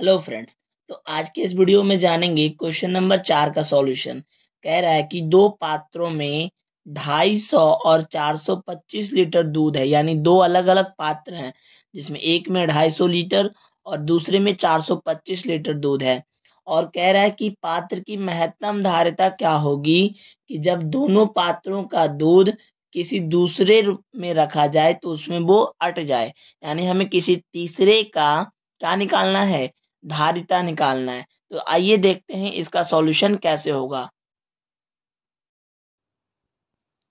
hello friends तो आज के इस वीडियो में जानेंगे क्वेश्चन नंबर चार का सॉल्यूशन कह रहा है कि दो पात्रों में 250 और 425 लीटर दूध है यानी दो अलग अलग पात्र हैं जिसमें एक में 250 लीटर और दूसरे में 425 लीटर दूध है और कह रहा है कि पात्र की महत्तम धारिता क्या होगी कि जब दोनों पात्रों का दूध किसी दूसरे में रखा जाए तो उसमें वो अट जाए यानी हमें किसी तीसरे का क्या निकालना है धारिता निकालना है तो आइए देखते हैं इसका सॉल्यूशन कैसे होगा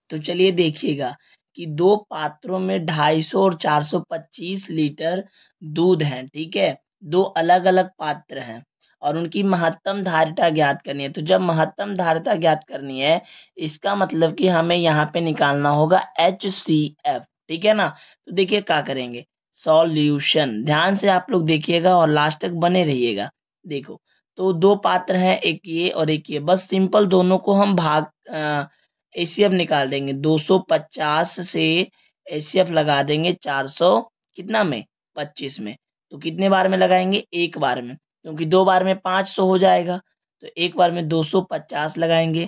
तो चलिए देखिएगा कि दो पात्रों में 250 और 425 लीटर दूध है ठीक है दो अलग अलग पात्र हैं और उनकी महत्तम धारिता ज्ञात करनी है तो जब महत्तम धारिता ज्ञात करनी है इसका मतलब कि हमें यहाँ पे निकालना होगा एच सी एफ ठीक है ना तो देखिए क्या करेंगे सॉल्यूशन ध्यान से आप लोग देखिएगा और लास्ट तक बने रहिएगा देखो तो दो पात्र हैं एक ये और एक ये बस सिंपल दोनों को हम भाग एफ निकाल देंगे 250 से एसीएफ लगा देंगे 400 कितना में 25 में तो कितने बार में लगाएंगे एक बार में क्योंकि दो बार में 500 हो जाएगा तो एक बार में 250 लगाएंगे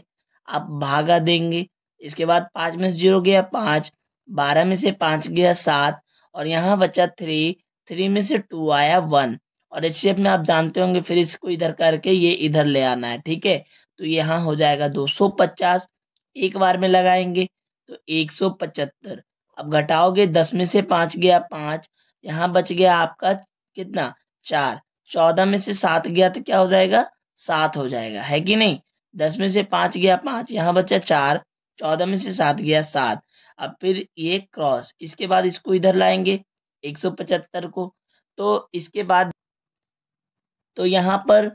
आप भागा देंगे इसके बाद पाँच में से जीरो गया पाँच बारह में से पाँच गया सात और यहाँ बचा थ्री थ्री में से टू आया वन और एच शेप में आप जानते होंगे फिर इसको इधर करके ये इधर ले आना है ठीक है तो यहाँ हो जाएगा 250 एक बार में लगाएंगे तो 175 अब घटाओगे दस में से पाँच गया पाँच यहाँ बच गया आपका कितना चार चौदह में से सात गया तो क्या हो जाएगा सात हो जाएगा है कि नहीं दस में से पाँच गया पाँच यहाँ बचा चार चौदह में से सात गया सात अब फिर ये क्रॉस इसके बाद इसको इधर लाएंगे 175 को तो इसके बाद तो यहाँ पर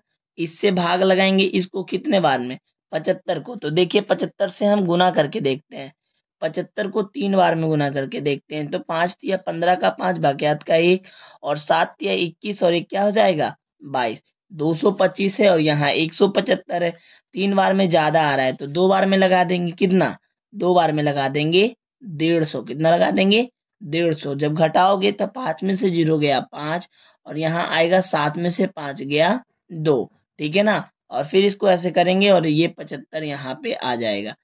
इससे भाग लगाएंगे इसको कितने बार में पचहत्तर को तो देखिए पचहत्तर से हम गुना करके देखते हैं पचहत्तर को तीन बार में गुना करके देखते हैं तो पाँच या पंद्रह का पाँच बाकियात का एक और सात या इक्कीस और एक क्या हो जाएगा बाईस दो सौ पच्चीस है और यहाँ एक सौ पचहत्तर है तीन बार में ज़्यादा आ रहा है तो दो बार में लगा देंगे कितना दो बार में लगा देंगे डेढ़ सौ कितना लगा देंगे डेढ़ सौ जब घटाओगे तब पांच में से जीरो गया पांच और यहाँ आएगा सात में से पांच गया दो ठीक है ना और फिर इसको ऐसे करेंगे और ये पचहत्तर यहाँ पे आ जाएगा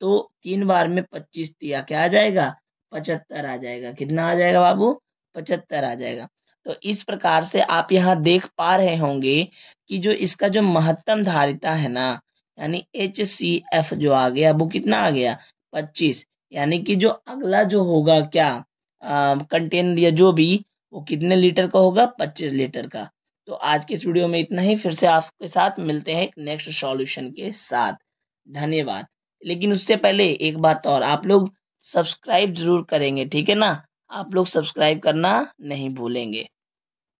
तो तीन बार में पच्चीस तिया क्या आ जाएगा पचहत्तर आ जाएगा कितना आ जाएगा बाबू पचहत्तर आ जाएगा तो इस प्रकार से आप यहाँ देख पा रहे होंगे कि जो इसका जो महत्तम धारिता है ना यानी एच सी एफ जो आ गया वो कितना आ गया पच्चीस यानी कि जो अगला जो होगा क्या कंटेन या जो भी वो कितने लीटर का होगा पच्चीस लीटर का तो आज के इस वीडियो में इतना ही फिर से आपके साथ मिलते हैं नेक्स्ट सॉल्यूशन के साथ धन्यवाद लेकिन उससे पहले एक बात और आप लोग सब्सक्राइब जरूर करेंगे ठीक है ना आप लोग सब्सक्राइब करना नहीं भूलेंगे